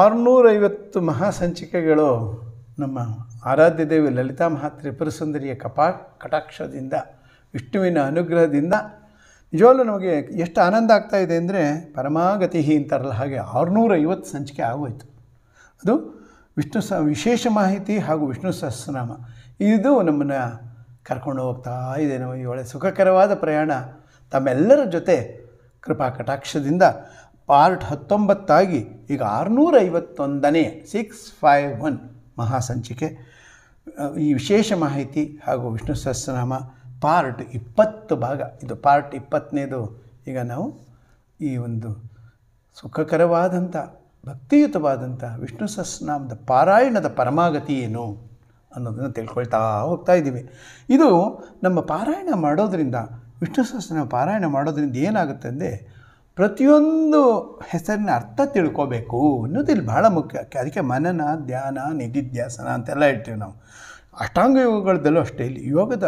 ಆರುನೂರೈವತ್ತು ಮಹಾಸಂಚಿಕೆಗಳು ನಮ್ಮ ಆರಾಧ್ಯ ದೇವಿ ಲಲಿತಾ ಮಹಾತ್ರಿಪುರ ಸುಂದರಿಯ ಕಪಾ ಕಟಾಕ್ಷದಿಂದ ವಿಷ್ಣುವಿನ ಅನುಗ್ರಹದಿಂದ ನಿಜವಾಗ್ಲೂ ನಮಗೆ ಎಷ್ಟು ಆನಂದ ಆಗ್ತಾ ಇದೆ ಅಂದರೆ ಪರಮಾಗತಿ ಅಂತಾರಲ್ಲ ಹಾಗೆ ಆರುನೂರೈವತ್ತು ಸಂಚಿಕೆ ಆಗೋಯ್ತು ಅದು ವಿಷ್ಣು ಸ ವಿಶೇಷ ಮಾಹಿತಿ ಹಾಗೂ ವಿಷ್ಣು ಸಹಸ್ರನಾಮ ಇದು ನಮ್ಮನ್ನು ಕರ್ಕೊಂಡು ಹೋಗ್ತಾ ಇದೆ ನಮಗೆ ಒಳ್ಳೆ ಸುಖಕರವಾದ ಪ್ರಯಾಣ ತಮ್ಮೆಲ್ಲರ ಜೊತೆ ಕೃಪಾ ಕಟಾಕ್ಷದಿಂದ ಪಾರ್ಟ್ ಹತ್ತೊಂಬತ್ತಾಗಿ ಈಗ ಐವತ್ತೊಂದನೇ ಸಿಕ್ಸ್ ಫೈವ್ ಒನ್ ಮಹಾಸಂಚಿಕೆ ಈ ವಿಶೇಷ ಮಾಹಿತಿ ಹಾಗೂ ವಿಷ್ಣು ಸಹಸ್ರನಾಮ ಪಾರ್ಟ್ ಇಪ್ಪತ್ತು ಭಾಗ ಇದು ಪಾರ್ಟ್ ಇಪ್ಪತ್ತನೇದು ಈಗ ನಾವು ಈ ಒಂದು ಸುಖಕರವಾದಂಥ ಭಕ್ತಿಯುತವಾದಂಥ ವಿಷ್ಣು ಸಹಸ್ರನಾಮದ ಪಾರಾಯಣದ ಪರಮಾಗತಿ ಏನು ಅನ್ನೋದನ್ನು ತಿಳ್ಕೊಳ್ತಾ ಹೋಗ್ತಾ ಇದ್ದೀವಿ ಇದು ನಮ್ಮ ಪಾರಾಯಣ ಮಾಡೋದರಿಂದ ವಿಷ್ಣು ಸಹಸ್ರನಾಮ ಪಾರಾಯಣ ಮಾಡೋದರಿಂದ ಏನಾಗುತ್ತೆ ಅಂದರೆ ಪ್ರತಿಯೊಂದು ಹೆಸರಿನ ಅರ್ಥ ತಿಳ್ಕೋಬೇಕು ಅನ್ನೋದು ಇಲ್ಲಿ ಭಾಳ ಮುಖ್ಯ ಅದಕ್ಕೆ ಮನನ ಧ್ಯಾನ ನಿಧಿಧ್ಯಾಸನ ಅಂತೆಲ್ಲ ಹೇಳ್ತೀವಿ ನಾವು ಅಷ್ಟಾಂಗ ಯೋಗಗಳದಲ್ಲೂ ಅಷ್ಟೇ ಇಲ್ಲಿ ಯೋಗದ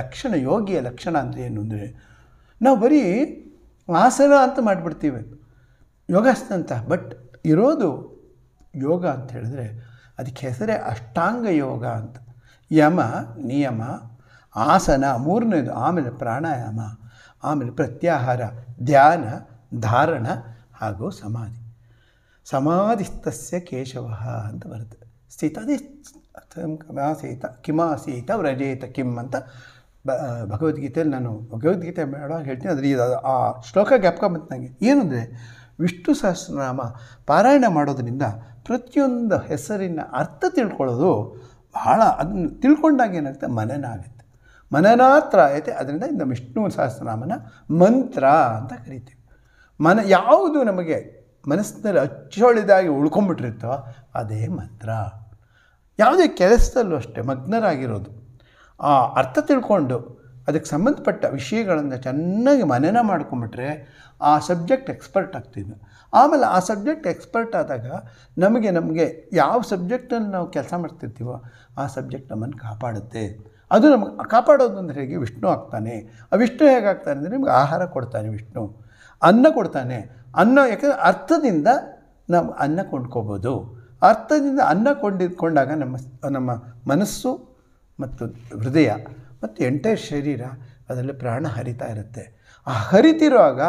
ಲಕ್ಷಣ ಯೋಗಿಯ ಲಕ್ಷಣ ಅಂದರೆ ಏನು ಅಂದರೆ ನಾವು ಬರೀ ಆಸನ ಅಂತ ಮಾಡಿಬಿಡ್ತೀವಿ ಯೋಗಾಸನ ಅಂತ ಬಟ್ ಇರೋದು ಯೋಗ ಅಂತ ಹೇಳಿದ್ರೆ ಅದಕ್ಕೆ ಹೆಸರೇ ಅಷ್ಟಾಂಗ ಯೋಗ ಅಂತ ಯಮ ನಿಯಮ ಆಸನ ಮೂರನೇದು ಆಮೇಲೆ ಪ್ರಾಣಾಯಾಮ ಆಮೇಲೆ ಪ್ರತ್ಯಾಹಾರ ಧ್ಯಾನ ಧಾರಣ ಹಾಗೂ ಸಮಾಧಿ ಸಮಾಧಿಸ್ತಸ್ಯ ಕೇಶವ ಅಂತ ಬರುತ್ತೆ ಸ್ಥಿತದಿ ಕಮಾಸೀತ ಕಿಮಾಸೀತ ವ್ರಜೇತ ಕಿಮ್ ಅಂತ ಬ ಭಗವದ್ಗೀತೆಯಲ್ಲಿ ನಾನು ಭಗವದ್ಗೀತೆ ಮಾಡುವಾಗ ಹೇಳ್ತೀನಿ ಅದ್ರ ಆ ಶ್ಲೋಕ ಜ್ಞಾಪಕ ಬಂತು ನನಗೆ ಏನಂದರೆ ವಿಷ್ಣು ಸಹಸ್ರನಾಮ ಪಾರಾಯಣ ಮಾಡೋದರಿಂದ ಪ್ರತಿಯೊಂದು ಹೆಸರಿನ ಅರ್ಥ ತಿಳ್ಕೊಳ್ಳೋದು ಬಹಳ ಅದನ್ನು ತಿಳ್ಕೊಂಡಾಗ ಏನಾಗುತ್ತೆ ಮನನ ಆಗುತ್ತೆ ಮನನಾತ್ರ ಐತೆ ಅದರಿಂದ ಇಂದ ವಿಷ್ಣು ಸಹಸ್ರನಾಮನ ಮಂತ್ರ ಅಂತ ಕರಿತೀವಿ ಮನ ಯಾವುದು ನಮಗೆ ಮನಸ್ಸಿನಲ್ಲಿ ಅಚ್ಚೊಳಿದಾಗಿ ಉಳ್ಕೊಂಡ್ಬಿಟ್ಟಿರುತ್ತೋ ಅದೇ ಮಂತ್ರ ಯಾವುದೇ ಕೆಲಸದಲ್ಲೂ ಅಷ್ಟೇ ಮಗ್ನರಾಗಿರೋದು ಆ ಅರ್ಥ ತಿಳ್ಕೊಂಡು ಅದಕ್ಕೆ ಸಂಬಂಧಪಟ್ಟ ವಿಷಯಗಳನ್ನು ಚೆನ್ನಾಗಿ ಮನನ ಮಾಡ್ಕೊಂಬಿಟ್ರೆ ಆ ಸಬ್ಜೆಕ್ಟ್ ಎಕ್ಸ್ಪರ್ಟ್ ಆಗ್ತಿದ್ದು ಆಮೇಲೆ ಆ ಸಬ್ಜೆಕ್ಟ್ ಎಕ್ಸ್ಪರ್ಟ್ ಆದಾಗ ನಮಗೆ ನಮಗೆ ಯಾವ ಸಬ್ಜೆಕ್ಟಲ್ಲಿ ನಾವು ಕೆಲಸ ಮಾಡ್ತಿರ್ತೀವೋ ಆ ಸಬ್ಜೆಕ್ಟ್ ನಮ್ಮನ್ನು ಕಾಪಾಡುತ್ತೆ ಅದು ನಮಗೆ ಕಾಪಾಡೋದು ಅಂದರೆ ಹೇಗೆ ವಿಷ್ಣು ಆಗ್ತಾನೆ ಆ ವಿಷ್ಣು ಹೇಗಾಗ್ತಾನೆ ಅಂದರೆ ನಿಮಗೆ ಆಹಾರ ಕೊಡ್ತಾನೆ ವಿಷ್ಣು ಅನ್ನ ಕೊಡ್ತಾನೆ ಅನ್ನ ಯಾಕಂದರೆ ಅರ್ಥದಿಂದ ನಾವು ಅನ್ನ ಕೊಂಡ್ಕೋಬೋದು ಅರ್ಥದಿಂದ ಅನ್ನ ಕೊಂಡಿದ್ಕೊಂಡಾಗ ನಮ್ಮ ನಮ್ಮ ಮನಸ್ಸು ಮತ್ತು ಹೃದಯ ಮತ್ತು ಎಂಟೈರ್ ಶರೀರ ಅದರಲ್ಲಿ ಪ್ರಾಣ ಹರಿತಾ ಇರುತ್ತೆ ಆ ಹರಿತಿರುವಾಗ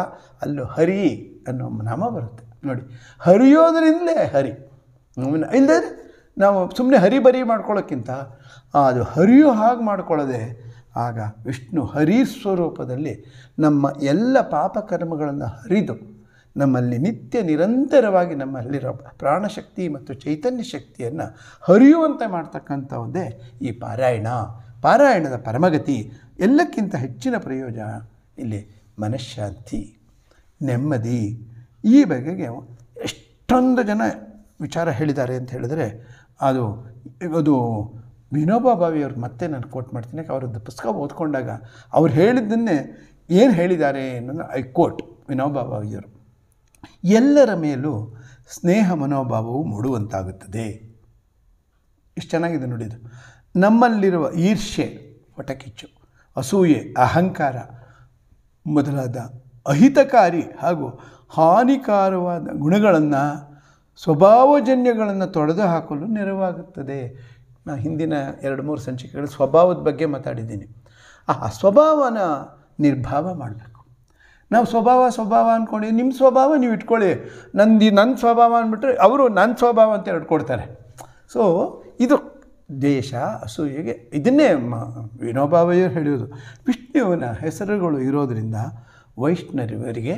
ಅಲ್ಲೂ ಹರಿ ಅನ್ನೋ ನಾಮ ಬರುತ್ತೆ ನೋಡಿ ಹರಿಯೋದ್ರಿಂದಲೇ ಹರಿ ಇಲ್ಲದೆ ನಾವು ಸುಮ್ಮನೆ ಹರಿ ಬರಿ ಮಾಡ್ಕೊಳ್ಳೋಕ್ಕಿಂತ ಅದು ಹರಿಯೋ ಹಾಗೆ ಮಾಡ್ಕೊಳ್ಳೋದೆ ಆಗ ವಿಷ್ಣು ಸ್ವರೂಪದಲ್ಲಿ ನಮ್ಮ ಎಲ್ಲ ಪಾಪಕರ್ಮಗಳನ್ನು ಹರಿದು ನಮ್ಮಲ್ಲಿ ನಿತ್ಯ ನಿರಂತರವಾಗಿ ನಮ್ಮಲ್ಲಿರೋ ಪ್ರಾಣಶಕ್ತಿ ಮತ್ತು ಚೈತನ್ಯ ಶಕ್ತಿಯನ್ನು ಹರಿಯುವಂತೆ ಮಾಡ್ತಕ್ಕಂಥದ್ದೇ ಈ ಪಾರಾಯಣ ಪಾರಾಯಣದ ಪರಮಗತಿ ಎಲ್ಲಕ್ಕಿಂತ ಹೆಚ್ಚಿನ ಪ್ರಯೋಜನ ಇಲ್ಲಿ ಮನಃಶಾಂತಿ ನೆಮ್ಮದಿ ಈ ಬಗೆಗೆ ಎಷ್ಟೊಂದು ಜನ ವಿಚಾರ ಹೇಳಿದ್ದಾರೆ ಅಂತ ಹೇಳಿದರೆ ಅದು ಅದು ವಿನೋಬಾ ಬಾವಿಯವರು ಮತ್ತೆ ನಾನು ಕೋಟ್ ಮಾಡ್ತೀನಿ ಅವರದ್ದು ಪುಸ್ತಕ ಓದ್ಕೊಂಡಾಗ ಅವ್ರು ಹೇಳಿದ್ದನ್ನೇ ಏನು ಹೇಳಿದ್ದಾರೆ ಅನ್ನೋದು ಐ ಕೋಟ್ ವಿನೋಬಾ ಭಾವಿಯವರು ಎಲ್ಲರ ಮೇಲೂ ಸ್ನೇಹ ಮನೋಭಾವವು ಮೂಡುವಂತಾಗುತ್ತದೆ ಇಷ್ಟು ಚೆನ್ನಾಗಿದೆ ನೋಡಿದ್ರು ನಮ್ಮಲ್ಲಿರುವ ಈರ್ಷೆ ಹೊಟಕಿಚ್ಚು ಅಸೂಯೆ ಅಹಂಕಾರ ಮೊದಲಾದ ಅಹಿತಕಾರಿ ಹಾಗೂ ಹಾನಿಕಾರವಾದ ಗುಣಗಳನ್ನು ಸ್ವಭಾವಜನ್ಯಗಳನ್ನು ತೊಡೆದು ಹಾಕಲು ನೆರವಾಗುತ್ತದೆ ನಾನು ಹಿಂದಿನ ಎರಡು ಮೂರು ಸಂಚಿಕೆಗಳು ಸ್ವಭಾವದ ಬಗ್ಗೆ ಮಾತಾಡಿದ್ದೀನಿ ಆ ಸ್ವಭಾವನ ನಿರ್ಭಾವ ಮಾಡಬೇಕು ನಾವು ಸ್ವಭಾವ ಸ್ವಭಾವ ಅಂದ್ಕೊಂಡು ನಿಮ್ಮ ಸ್ವಭಾವ ನೀವು ಇಟ್ಕೊಳ್ಳಿ ನಂದು ನನ್ನ ಸ್ವಭಾವ ಅಂದ್ಬಿಟ್ರೆ ಅವರು ನನ್ನ ಸ್ವಭಾವ ಅಂತ ಹೇಳ್ಕೊಡ್ತಾರೆ ಸೊ ಇದು ದೇಶ ಅಸೂಯೆಗೆ ಇದನ್ನೇ ವಿನೋಬಾವಯ್ಯರು ಹೇಳೋದು ವಿಷ್ಣುವಿನ ಹೆಸರುಗಳು ಇರೋದರಿಂದ ವೈಷ್ಣವರಿಗೆ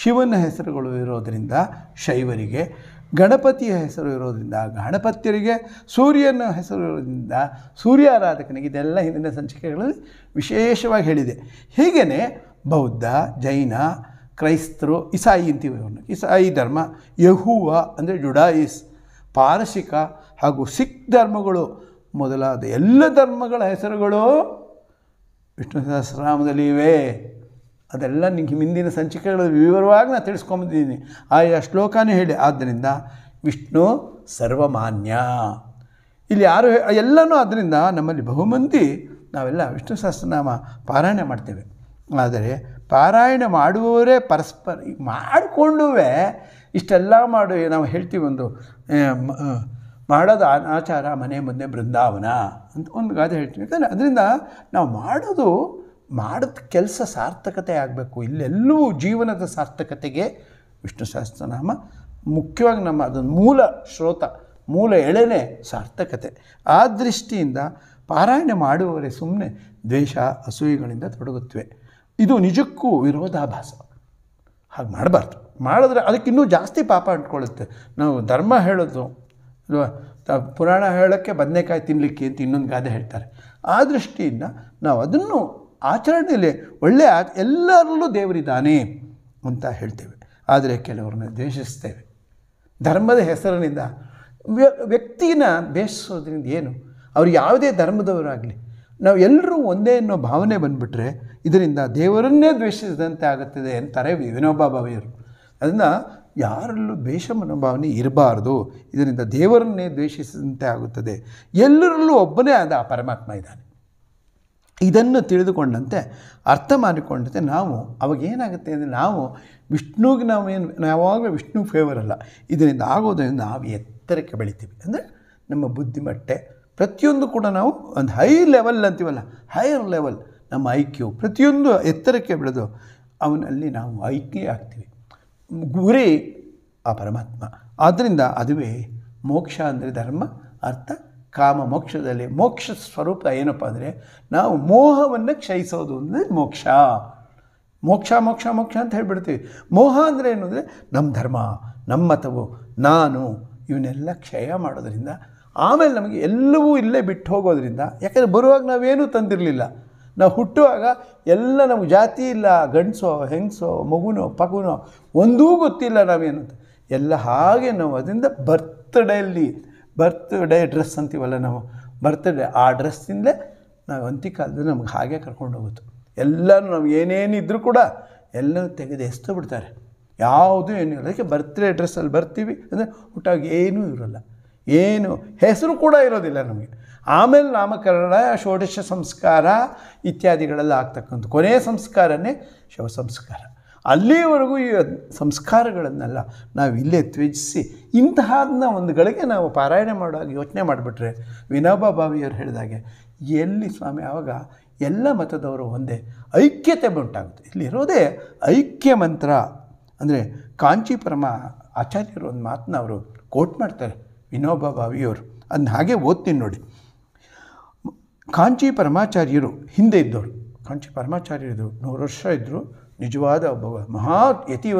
ಶಿವನ ಹೆಸರುಗಳು ಇರೋದರಿಂದ ಶೈವರಿಗೆ ಗಣಪತಿಯ ಹೆಸರು ಇರೋದರಿಂದ ಗಣಪತಿಯರಿಗೆ ಸೂರ್ಯನ ಹೆಸರು ಇರೋದ್ರಿಂದ ಸೂರ್ಯಾರಾಧಕನಿಗೆ ಇದೆಲ್ಲ ಹಿಂದಿನ ಸಂಚಿಕೆಗಳಲ್ಲಿ ವಿಶೇಷವಾಗಿ ಹೇಳಿದೆ ಹೀಗೆಯೇ ಬೌದ್ಧ ಜೈನ ಕ್ರೈಸ್ತರು ಇಸಾಯಿ ಅಂತೀವಿ ಇಸಾಯಿ ಧರ್ಮ ಯಹುವ ಅಂದರೆ ಜುಡಾಯಿಸ್ ಪಾರಸಿಕ ಹಾಗೂ ಸಿಖ್ ಧರ್ಮಗಳು ಮೊದಲಾದ ಎಲ್ಲ ಧರ್ಮಗಳ ಹೆಸರುಗಳು ವಿಷ್ಣು ಸಹಸ್ರನಾಮದಲ್ಲಿ ಇವೆ ಅದೆಲ್ಲ ನಿಮಗೆ ಹಿಂದಿನ ಸಂಚಿಕೆಗಳಲ್ಲಿ ವಿವರವಾಗಿ ನಾನು ತಿಳಿಸ್ಕೊಂಬಂದಿದ್ದೀನಿ ಆಯಾ ಶ್ಲೋಕನೇ ಹೇಳಿ ಆದ್ದರಿಂದ ವಿಷ್ಣು ಸರ್ವಮಾನ್ಯ ಇಲ್ಲಿ ಯಾರು ಎಲ್ಲನೂ ಅದರಿಂದ ನಮ್ಮಲ್ಲಿ ಬಹುಮಂದಿ ನಾವೆಲ್ಲ ವಿಷ್ಣು ಸಹಸ್ರನಾಮ ಪಾರಾಯಣ ಮಾಡ್ತೇವೆ ಆದರೆ ಪಾರಾಯಣ ಮಾಡುವವರೇ ಪರಸ್ಪರ ಮಾಡಿಕೊಂಡೂ ಇಷ್ಟೆಲ್ಲ ಮಾಡು ನಾವು ಹೇಳ್ತೀವಿ ಒಂದು ಮಾಡೋದು ಆಚಾರ ಮನೆ ಮುಂದೆ ಬೃಂದಾವನ ಅಂತ ಒಂದು ಗಾದೆ ಹೇಳ್ತೀವಿ ಯಾಕಂದರೆ ಅದರಿಂದ ನಾವು ಮಾಡೋದು ಮಾಡಿದ ಕೆಲಸ ಸಾರ್ಥಕತೆ ಆಗಬೇಕು ಇಲ್ಲೆಲ್ಲೂ ಜೀವನದ ಸಾರ್ಥಕತೆಗೆ ವಿಷ್ಣು ಸಹಸ್ರನಾಮ ಮುಖ್ಯವಾಗಿ ನಮ್ಮ ಅದೊಂದು ಮೂಲ ಶ್ರೋತ ಮೂಲ ಎಳೆನೇ ಸಾರ್ಥಕತೆ ಆ ದೃಷ್ಟಿಯಿಂದ ಪಾರಾಯಣ ಮಾಡುವವರೇ ಸುಮ್ಮನೆ ದ್ವೇಷ ಅಸೂಯೆಗಳಿಂದ ತೊಡಗುತ್ತವೆ ಇದು ನಿಜಕ್ಕೂ ವಿರೋಧಾಭಾಸ ಹಾಗೆ ಮಾಡಬಾರ್ದು ಮಾಡಿದ್ರೆ ಅದಕ್ಕಿನ್ನೂ ಜಾಸ್ತಿ ಪಾಪ ಅಂಟ್ಕೊಳ್ಳುತ್ತೆ ನಾವು ಧರ್ಮ ಹೇಳೋದು ಅಲ್ವಾ ಪುರಾಣ ಹೇಳೋಕ್ಕೆ ಬದನೆಕಾಯಿ ತಿನ್ನಲಿಕ್ಕೆ ಅಂತ ಇನ್ನೊಂದು ಗಾದೆ ಹೇಳ್ತಾರೆ ಆ ದೃಷ್ಟಿಯಿಂದ ನಾವು ಅದನ್ನು ಆಚರಣೆಯಲ್ಲಿ ಒಳ್ಳೆಯ ಎಲ್ಲರಲ್ಲೂ ದೇವರಿದ್ದಾನೆ ಅಂತ ಹೇಳ್ತೇವೆ ಆದರೆ ಕೆಲವರನ್ನ ದ್ವೇಷಿಸ್ತೇವೆ ಧರ್ಮದ ಹೆಸರಿನಿಂದ ವ್ಯಕ್ತಿನ ದ್ವೇಷಿಸೋದ್ರಿಂದ ಏನು ಅವ್ರು ಯಾವುದೇ ಧರ್ಮದವರಾಗಲಿ ನಾವು ಎಲ್ಲರೂ ಒಂದೇ ಅನ್ನೋ ಭಾವನೆ ಬಂದುಬಿಟ್ರೆ ಇದರಿಂದ ದೇವರನ್ನೇ ದ್ವೇಷಿಸಿದಂತೆ ಆಗುತ್ತದೆ ಅಂತಾರೆ ವಿನೋಬ ಭಾವಿಯರು ಅದನ್ನು ಯಾರಲ್ಲೂ ದ್ವೇಷ ಮನೋಭಾವನೆ ಇರಬಾರ್ದು ಇದರಿಂದ ದೇವರನ್ನೇ ದ್ವೇಷಿಸಿದಂತೆ ಆಗುತ್ತದೆ ಎಲ್ಲರಲ್ಲೂ ಒಬ್ಬನೇ ಆದ ಆ ಪರಮಾತ್ಮ ಇದ್ದಾನೆ ಇದನ್ನು ತಿಳಿದುಕೊಂಡಂತೆ ಅರ್ಥ ಮಾಡಿಕೊಂಡಂತೆ ನಾವು ಅವಾಗ ಏನಾಗುತ್ತೆ ಅಂದರೆ ನಾವು ವಿಷ್ಣುವಿಗೆ ನಾವು ಏನು ಯಾವಾಗಲೂ ವಿಷ್ಣು ಫೇವರ್ ಅಲ್ಲ ಇದರಿಂದ ಆಗೋದರಿಂದ ನಾವು ಎತ್ತರಕ್ಕೆ ಬೆಳಿತೀವಿ ಅಂದರೆ ನಮ್ಮ ಬುದ್ಧಿಮಟ್ಟೆ ಪ್ರತಿಯೊಂದು ಕೂಡ ನಾವು ಒಂದು ಹೈ ಲೆವೆಲ್ ಅಂತೀವಲ್ಲ ಹೈಯರ್ ಲೆವೆಲ್ ನಮ್ಮ ಐಕ್ಯು ಪ್ರತಿಯೊಂದು ಎತ್ತರಕ್ಕೆ ಬೆಳೆದು ಅವನಲ್ಲಿ ನಾವು ಐಕ್ಯ ಆಗ್ತೀವಿ ಗುರಿ ಆ ಪರಮಾತ್ಮ ಆದ್ದರಿಂದ ಅದುವೇ ಮೋಕ್ಷ ಅಂದರೆ ಧರ್ಮ ಅರ್ಥ ಕಾಮ ಮೋಕ್ಷದಲ್ಲಿ ಮೋಕ್ಷ ಸ್ವರೂಪ ಏನಪ್ಪ ಅಂದರೆ ನಾವು ಮೋಹವನ್ನು ಕ್ಷಯಿಸೋದು ಅಂದರೆ ಮೋಕ್ಷ ಮೋಕ್ಷ ಮೋಕ್ಷ ಮೋಕ್ಷ ಅಂತ ಹೇಳಿಬಿಡ್ತೀವಿ ಮೋಹ ಅಂದರೆ ಏನು ಅಂದರೆ ನಮ್ಮ ಧರ್ಮ ನಮ್ಮ ಮತವು ನಾನು ಇವನ್ನೆಲ್ಲ ಕ್ಷಯ ಮಾಡೋದ್ರಿಂದ ಆಮೇಲೆ ನಮಗೆ ಎಲ್ಲವೂ ಇಲ್ಲೇ ಬಿಟ್ಟು ಹೋಗೋದ್ರಿಂದ ಯಾಕಂದರೆ ಬರುವಾಗ ನಾವೇನೂ ತಂದಿರಲಿಲ್ಲ ನಾವು ಹುಟ್ಟುವಾಗ ಎಲ್ಲ ನಮಗೆ ಜಾತಿ ಇಲ್ಲ ಗಂಡಸೋ ಹೆಂಗಸೋ ಮಗುನೋ ಪಗುನೋ ಒಂದೂ ಗೊತ್ತಿಲ್ಲ ನಾವೇನು ಎಲ್ಲ ಹಾಗೆ ನಾವು ಅದರಿಂದ ಬರ್ತಡೇಲಿ ಬರ್ತ್ಡೇ ಡ್ರೆಸ್ ಅಂತೀವಲ್ಲ ನಾವು ಬರ್ತ್ಡೇ ಆ ಡ್ರೆಸ್ಸಿಂದಲೇ ನಾವು ಕಾಲದಲ್ಲಿ ನಮ್ಗೆ ಹಾಗೆ ಕರ್ಕೊಂಡು ಹೋಗುತ್ತೆ ನಮ್ಗೆ ನಾವು ಏನೇನಿದ್ರೂ ಕೂಡ ಎಲ್ಲರೂ ತೆಗೆದು ಎಸ್ತು ಬಿಡ್ತಾರೆ ಯಾವುದೂ ಏನೂ ಇಲ್ಲ ಅದಕ್ಕೆ ಬರ್ತ್ಡೇ ಡ್ರೆಸ್ಸಲ್ಲಿ ಬರ್ತೀವಿ ಅಂದರೆ ಹುಟ್ಟಾಗ ಏನೂ ಇರೋಲ್ಲ ಏನು ಹೆಸರು ಕೂಡ ಇರೋದಿಲ್ಲ ನಮಗೆ ಆಮೇಲೆ ನಾಮಕರಣ ಷೋಡಶ ಸಂಸ್ಕಾರ ಇತ್ಯಾದಿಗಳೆಲ್ಲ ಆಗ್ತಕ್ಕಂಥ ಕೊನೆಯ ಸಂಸ್ಕಾರನೇ ಶವ ಸಂಸ್ಕಾರ ಅಲ್ಲಿವರೆಗೂ ಈ ಸಂಸ್ಕಾರಗಳನ್ನೆಲ್ಲ ನಾವು ಇಲ್ಲೇ ತ್ಯಜಿಸಿ ಇಂತಹದನ್ನ ಒಂದು ಗಳಿಗೆ ನಾವು ಪಾರಾಯಣ ಮಾಡುವಾಗ ಯೋಚನೆ ಮಾಡಿಬಿಟ್ರೆ ವಿನೋಬಾ ಭಾವಿಯವರು ಹೇಳಿದಾಗೆ ಎಲ್ಲಿ ಸ್ವಾಮಿ ಆವಾಗ ಎಲ್ಲ ಮತದವರು ಒಂದೇ ಐಕ್ಯತೆ ಉಂಟಾಗುತ್ತೆ ಇಲ್ಲಿರೋದೇ ಐಕ್ಯ ಮಂತ್ರ ಅಂದರೆ ಕಾಂಚಿ ಪರಮ ಆಚಾರ್ಯರು ಒಂದು ಮಾತನ್ನ ಅವರು ಕೋಟ್ ಮಾಡ್ತಾರೆ ವಿನೋಬಾ ಭಾವಿಯವರು ಅದನ್ನ ಹಾಗೆ ಓದ್ತೀನಿ ನೋಡಿ ಕಾಂಚಿ ಪರಮಾಚಾರ್ಯರು ಹಿಂದೆ ಇದ್ದವರು ಕಾಂಚಿ ಪರಮಾಚಾರ್ಯರು ನೂರು ವರ್ಷ ಇದ್ದರು ನಿಜವಾದ ಒಬ್ಬ ಮಹಾ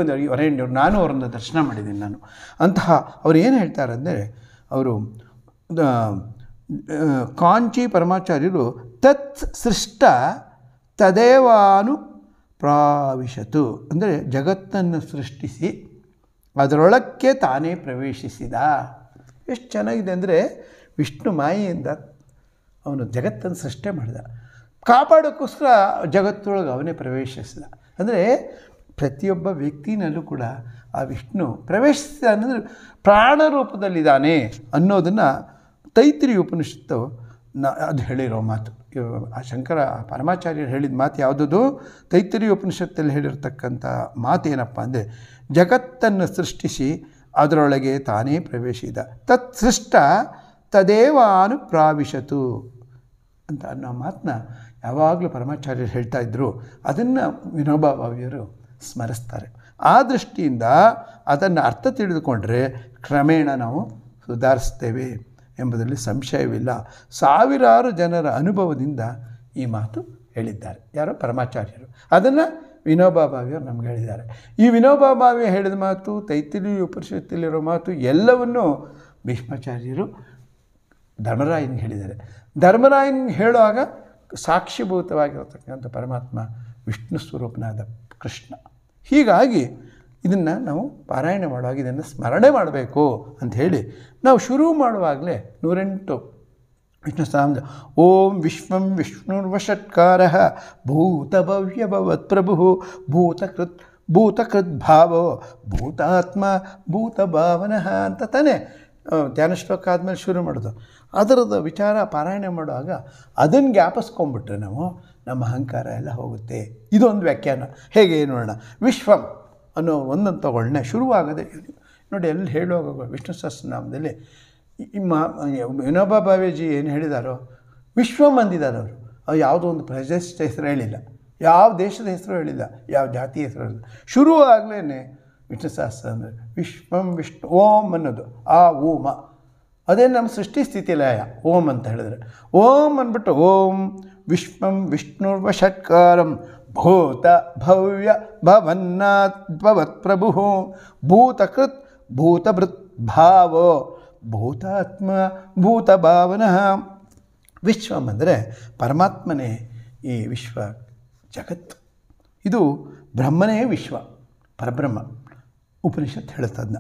ಒಂದು ಅರಣ್ಯರು ನಾನು ಅವರನ್ನು ದರ್ಶನ ಮಾಡಿದ್ದೀನಿ ನಾನು ಅಂತಹ ಅವರು ಏನು ಹೇಳ್ತಾರೆ ಅಂದರೆ ಅವರು ಕಾಂಚಿ ಪರಮಾಚಾರ್ಯರು ತತ್ ಸೃಷ್ಟ ತದೇವಾನು ಪ್ರಾವಿಶತು ಅಂದರೆ ಜಗತ್ತನ್ನು ಸೃಷ್ಟಿಸಿ ಅದರೊಳಕ್ಕೆ ತಾನೇ ಪ್ರವೇಶಿಸಿದ ಎಷ್ಟು ಚೆನ್ನಾಗಿದೆ ಅಂದರೆ ವಿಷ್ಣು ಮಾಯೆಯಿಂದ ಅವನು ಜಗತ್ತನ್ನು ಸೃಷ್ಟಿ ಮಾಡಿದ ಕಾಪಾಡೋಕ್ಕೋಸ್ಕರ ಜಗತ್ತೊಳಗೆ ಅವನೇ ಪ್ರವೇಶಿಸಿದ ಅಂದರೆ ಪ್ರತಿಯೊಬ್ಬ ವ್ಯಕ್ತಿನಲ್ಲೂ ಕೂಡ ಆ ವಿಷ್ಣು ಪ್ರವೇಶಿಸಿದ ಅಂದರೆ ಪ್ರಾಣರೂಪದಲ್ಲಿದ್ದಾನೆ ಅನ್ನೋದನ್ನು ತೈತ್ರಿ ಉಪನಿಷತ್ತು ನ ಅದು ಹೇಳಿರೋ ಮಾತು ಆ ಶಂಕರ ಪರಮಾಚಾರ್ಯರು ಹೇಳಿದ ಮಾತು ಯಾವುದದು ತೈತ್ರಿ ಉಪನಿಷತ್ತಲ್ಲಿ ಹೇಳಿರ್ತಕ್ಕಂಥ ಮಾತೇನಪ್ಪ ಅಂದರೆ ಜಗತ್ತನ್ನು ಸೃಷ್ಟಿಸಿ ಅದರೊಳಗೆ ತಾನೇ ಪ್ರವೇಶಿದ ತತ್ ಸೃಷ್ಟ ತದೇವಾನು ಪ್ರಾವಿಶತು ಅಂತ ಅನ್ನೋ ಮಾತನ್ನ ಯಾವಾಗಲೂ ಪರಮಾಚಾರ್ಯರು ಹೇಳ್ತಾ ಇದ್ದರು ಅದನ್ನು ವಿನೋಬಾ ಸ್ಮರಿಸ್ತಾರೆ ಆ ದೃಷ್ಟಿಯಿಂದ ಅದನ್ನು ಅರ್ಥ ತಿಳಿದುಕೊಂಡ್ರೆ ಕ್ರಮೇಣ ನಾವು ಸುಧಾರಿಸ್ತೇವೆ ಎಂಬುದರಲ್ಲಿ ಸಂಶಯವಿಲ್ಲ ಸಾವಿರಾರು ಜನರ ಅನುಭವದಿಂದ ಈ ಮಾತು ಹೇಳಿದ್ದಾರೆ ಯಾರೋ ಪರಮಾಚಾರ್ಯರು ಅದನ್ನು ವಿನೋಬಾ ಭಾವಿಯವರು ನಮ್ಗೆ ಹೇಳಿದ್ದಾರೆ ಈ ವಿನೋಬಾ ಭಾವಿ ಹೇಳಿದ ಮಾತು ತೈತಿಲಿ ಉಪನಿಷತ್ತಲ್ಲಿರೋ ಮಾತು ಎಲ್ಲವನ್ನೂ ಭೀಷ್ಮಾಚಾರ್ಯರು ಧರ್ಮರಾಯನಿಗೆ ಹೇಳಿದ್ದಾರೆ ಧರ್ಮರಾಯನಿಗೆ ಹೇಳುವಾಗ ಸಾಕ್ಷಿಭೂತವಾಗಿರತಕ್ಕಂಥ ಪರಮಾತ್ಮ ವಿಷ್ಣು ಸ್ವರೂಪನಾದ ಕೃಷ್ಣ ಹೀಗಾಗಿ ಇದನ್ನು ನಾವು ಪಾರಾಯಣ ಮಾಡುವಾಗ ಇದನ್ನು ಸ್ಮರಣೆ ಮಾಡಬೇಕು ಅಂಥೇಳಿ ನಾವು ಶುರು ಮಾಡುವಾಗಲೇ ನೂರೆಂಟು ವಿಷ್ಣು ಸ್ಥಾನ ಓಂ ವಿಶ್ವಂ ಭೂತಭವ್ಯ ಭವತ್ ಪ್ರಭು ಭೂತಕೃತ್ ಭೂತಕೃತ್ ಭಾವೋ ಭೂತಾತ್ಮ ಭೂತ ಭಾವನಃ ಅಂತ ತಾನೇ ಧ್ಯಾನ ಶ್ಲೋಕ ಆದಮೇಲೆ ಶುರು ಮಾಡೋದು ಅದರದ್ದು ವಿಚಾರ ಪಾರಾಯಣೆ ಮಾಡುವಾಗ ಅದನ್ನು ಜ್ಞಾಪಿಸ್ಕೊಂಡ್ಬಿಟ್ರೆ ನಾವು ನಮ್ಮ ಅಹಂಕಾರ ಎಲ್ಲ ಹೋಗುತ್ತೆ ಇದೊಂದು ವ್ಯಾಖ್ಯಾನ ಹೇಗೆ ನೋಡೋಣ ವಿಶ್ವಂ ಅನ್ನೋ ಒಂದನ್ನು ತಗೊಳ್ಳನೆ ಶುರುವಾಗದೆ ನೋಡಿ ಎಲ್ಲಿ ಹೇಳುವಾಗ ವಿಷ್ಣು ಸಹಸ್ರನಾಮದಲ್ಲಿ ವಿನೋಬಾ ಭಾವೇಜಿ ಏನು ಹೇಳಿದಾರೋ ವಿಶ್ವಂ ಅಂದಿದ್ದಾರೆ ಅವರು ಅದು ಯಾವುದೋ ಒಂದು ಪ್ರದೇಶದ ಹೆಸರು ಹೇಳಿಲ್ಲ ಯಾವ ದೇಶದ ಹೆಸರು ಹೇಳಿಲ್ಲ ಯಾವ ಜಾತಿ ಹೆಸರು ಹೇಳಿಲ್ಲ ಶುರುವಾಗಲೇ ವಿಷ್ಣು ಸಹಸ್ರ ಅಂದರೆ ವಿಶ್ವಂ ವಿಷ್ಣು ಓಂ ಅನ್ನೋದು ಆ ಓಮ ಅದೇ ನಮ್ಮ ಸೃಷ್ಟಿ ಸ್ಥಿತಿ ಲಯ ಓಂ ಅಂತ ಹೇಳಿದ್ರೆ ಓಂ ಅಂದ್ಬಿಟ್ಟು ಓಂ ವಿಶ್ವಂ ವಿಷ್ಣುರ್ವ ಷಟ್ಕಾರಂ ಭೂತ ಭವ್ಯ ಭವನ್ನಾತ್ಭವತ್ ಪ್ರಭು ಭೂತಕೃತ್ ಭೂತಭೃತ್ ಭಾವೋ ಭೂತಾತ್ಮ ಭೂತ ಭಾವನಃ ವಿಶ್ವಂ ಅಂದರೆ ಪರಮಾತ್ಮನೇ ಈ ವಿಶ್ವ ಜಗತ್ತು ಇದು ಬ್ರಹ್ಮನೇ ವಿಶ್ವ ಪರಬ್ರಹ್ಮ ಉಪನಿಷತ್ ಹೇಳುತ್ತದನ್ನ